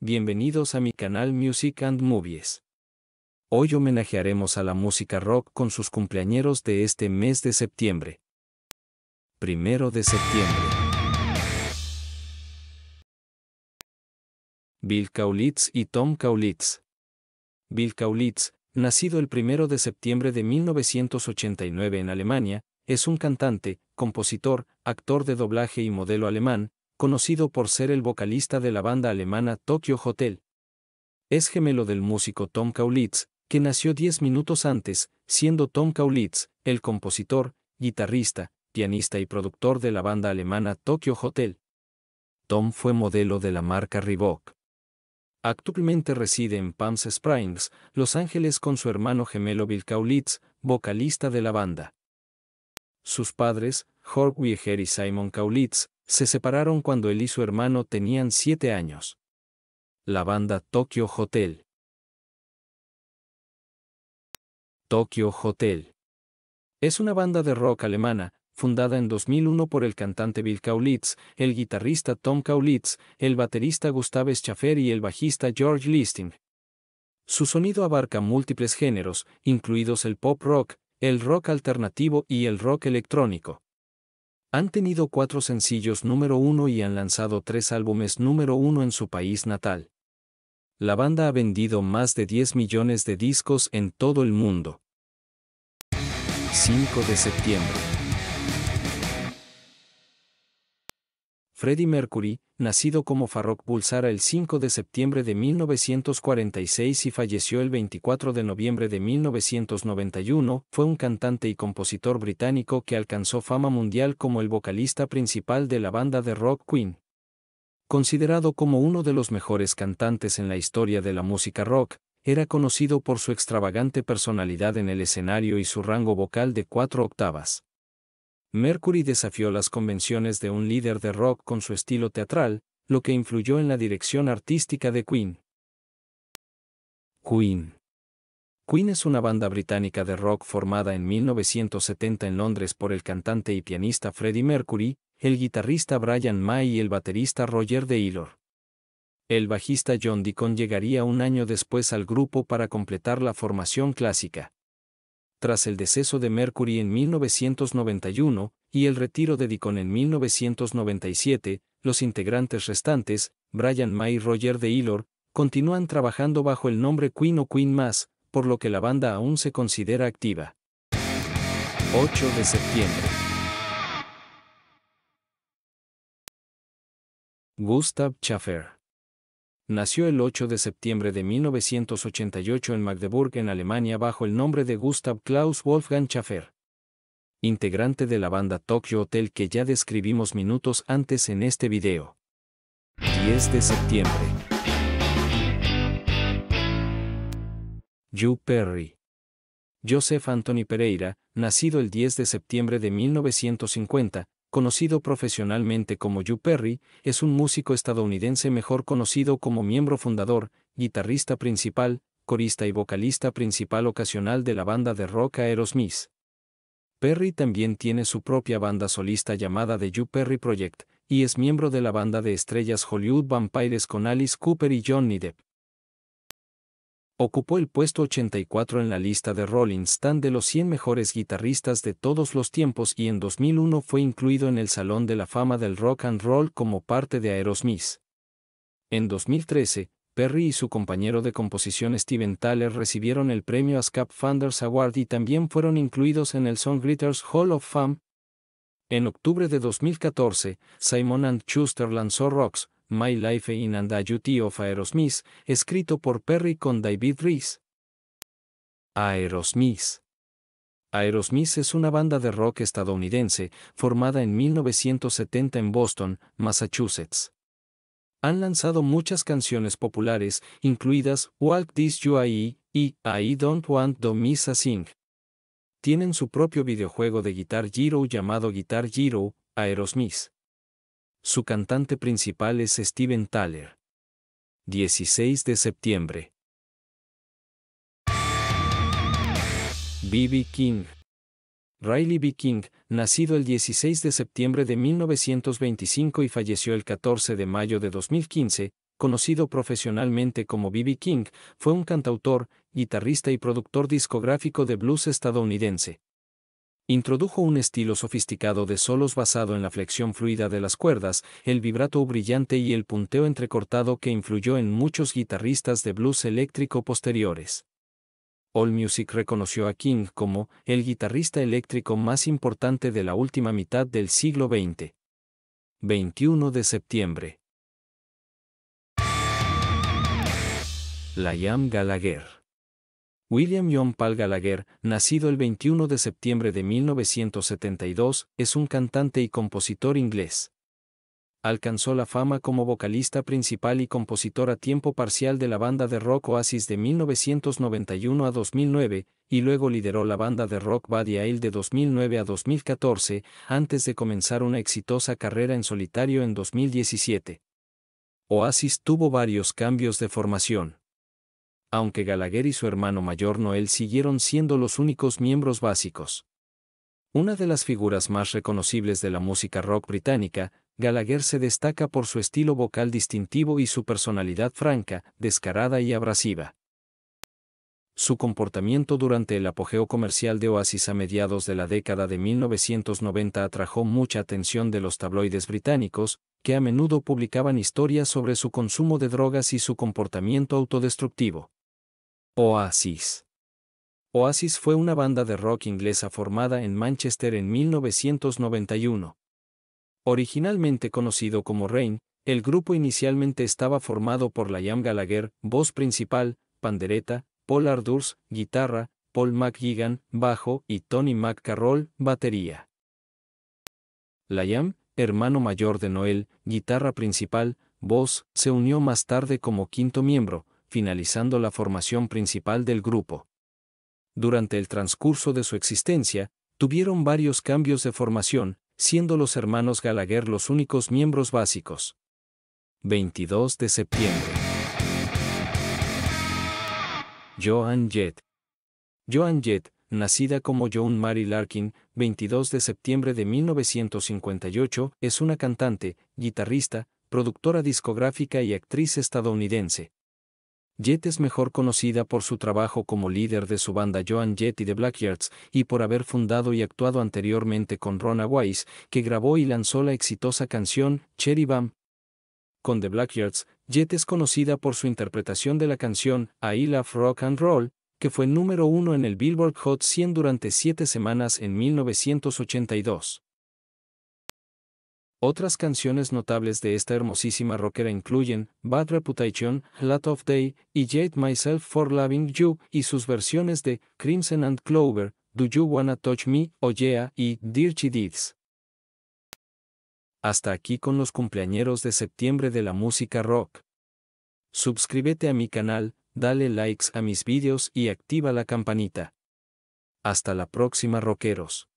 Bienvenidos a mi canal Music and Movies. Hoy homenajearemos a la música rock con sus cumpleañeros de este mes de septiembre. 1 de septiembre. Bill Kaulitz y Tom Kaulitz. Bill Kaulitz, nacido el 1 de septiembre de 1989 en Alemania, es un cantante, compositor, actor de doblaje y modelo alemán, conocido por ser el vocalista de la banda alemana Tokyo Hotel. Es gemelo del músico Tom Kaulitz, que nació 10 minutos antes, siendo Tom Kaulitz, el compositor, guitarrista, pianista y productor de la banda alemana Tokyo Hotel. Tom fue modelo de la marca Reebok. Actualmente reside en Palms Springs, Los Ángeles con su hermano gemelo Bill Kaulitz, vocalista de la banda. Sus padres, Jorg Wieger y Simon Kaulitz, se separaron cuando él y su hermano tenían siete años. La banda Tokyo Hotel. Tokyo Hotel. Es una banda de rock alemana, fundada en 2001 por el cantante Bill Kaulitz, el guitarrista Tom Kaulitz, el baterista Gustav Schaffer y el bajista George Listing. Su sonido abarca múltiples géneros, incluidos el pop rock, el rock alternativo y el rock electrónico. Han tenido cuatro sencillos número uno y han lanzado tres álbumes número uno en su país natal. La banda ha vendido más de 10 millones de discos en todo el mundo. 5 de septiembre. Freddie Mercury, nacido como Farrokh Bulsara el 5 de septiembre de 1946 y falleció el 24 de noviembre de 1991, fue un cantante y compositor británico que alcanzó fama mundial como el vocalista principal de la banda de rock Queen. Considerado como uno de los mejores cantantes en la historia de la música rock, era conocido por su extravagante personalidad en el escenario y su rango vocal de cuatro octavas. Mercury desafió las convenciones de un líder de rock con su estilo teatral, lo que influyó en la dirección artística de Queen. Queen. Queen es una banda británica de rock formada en 1970 en Londres por el cantante y pianista Freddie Mercury, el guitarrista Brian May y el baterista Roger Taylor. El bajista John Deacon llegaría un año después al grupo para completar la formación clásica tras el deceso de Mercury en 1991 y el retiro de Deacon en 1997, los integrantes restantes, Brian May y Roger Taylor, continúan trabajando bajo el nombre Queen o Queen Más, por lo que la banda aún se considera activa. 8 de septiembre. Gustav Schaffer nació el 8 de septiembre de 1988 en Magdeburg, en Alemania, bajo el nombre de Gustav Klaus Wolfgang Schaffer. Integrante de la banda Tokyo Hotel que ya describimos minutos antes en este video. 10 de septiembre. Yu Perry. Joseph Anthony Pereira, nacido el 10 de septiembre de 1950, conocido profesionalmente como Yu Perry, es un músico estadounidense mejor conocido como miembro fundador, guitarrista principal, corista y vocalista principal ocasional de la banda de rock Aerosmith. Perry también tiene su propia banda solista llamada The You Perry Project, y es miembro de la banda de estrellas Hollywood Vampires con Alice Cooper y Johnny Depp. Ocupó el puesto 84 en la lista de Rolling Stone de los 100 mejores guitarristas de todos los tiempos y en 2001 fue incluido en el Salón de la Fama del Rock and Roll como parte de Aerosmith. En 2013, Perry y su compañero de composición Steven Tyler recibieron el premio ASCAP Founders Award y también fueron incluidos en el Songwriters Hall of Fame. En octubre de 2014, Simon Schuster lanzó Rocks, My Life in and of Aerosmith, escrito por Perry con David Reese. Aerosmith. Aerosmith es una banda de rock estadounidense formada en 1970 en Boston, Massachusetts. Han lanzado muchas canciones populares, incluidas Walk This way y I Don't Want to Miss a Sing. Tienen su propio videojuego de Guitar Hero llamado Guitar Hero, Aerosmith. Su cantante principal es Steven Tyler. 16 de septiembre. B.B. King. Riley B. King, nacido el 16 de septiembre de 1925 y falleció el 14 de mayo de 2015, conocido profesionalmente como B.B. King, fue un cantautor, guitarrista y productor discográfico de blues estadounidense introdujo un estilo sofisticado de solos basado en la flexión fluida de las cuerdas, el vibrato brillante y el punteo entrecortado que influyó en muchos guitarristas de blues eléctrico posteriores. AllMusic reconoció a King como el guitarrista eléctrico más importante de la última mitad del siglo XX. 21 de septiembre. Liam Gallagher William John Pal Gallagher, nacido el 21 de septiembre de 1972, es un cantante y compositor inglés. Alcanzó la fama como vocalista principal y compositor a tiempo parcial de la banda de rock Oasis de 1991 a 2009, y luego lideró la banda de rock Buddy Ail de 2009 a 2014, antes de comenzar una exitosa carrera en solitario en 2017. Oasis tuvo varios cambios de formación aunque Gallagher y su hermano mayor Noel siguieron siendo los únicos miembros básicos. Una de las figuras más reconocibles de la música rock británica, Gallagher se destaca por su estilo vocal distintivo y su personalidad franca, descarada y abrasiva. Su comportamiento durante el apogeo comercial de Oasis a mediados de la década de 1990 atrajo mucha atención de los tabloides británicos, que a menudo publicaban historias sobre su consumo de drogas y su comportamiento autodestructivo. Oasis. Oasis fue una banda de rock inglesa formada en Manchester en 1991. Originalmente conocido como Rain, el grupo inicialmente estaba formado por Liam Gallagher, voz principal, pandereta, Paul Ardurs, guitarra, Paul McGigan, bajo y Tony McCarroll, batería. Liam, hermano mayor de Noel, guitarra principal, voz, se unió más tarde como quinto miembro, finalizando la formación principal del grupo. Durante el transcurso de su existencia, tuvieron varios cambios de formación, siendo los hermanos Gallagher los únicos miembros básicos. 22 de septiembre. Joan Jett. Joan Jett, nacida como Joan Mary Larkin, 22 de septiembre de 1958, es una cantante, guitarrista, productora discográfica y actriz estadounidense. Jett es mejor conocida por su trabajo como líder de su banda Joan Jett y The Blackyards y por haber fundado y actuado anteriormente con Rona Weiss, que grabó y lanzó la exitosa canción Cherry Bam. Con The Blackyards, Jett es conocida por su interpretación de la canción I Love Rock and Roll, que fue número uno en el Billboard Hot 100 durante siete semanas en 1982. Otras canciones notables de esta hermosísima rockera incluyen Bad Reputation, Lot of Day y Jade Myself for Loving You y sus versiones de Crimson and Clover, Do You Wanna Touch Me, Oyea oh y Dirty Deeds. Hasta aquí con los cumpleañeros de septiembre de la música rock. Suscríbete a mi canal, dale likes a mis vídeos y activa la campanita. Hasta la próxima rockeros.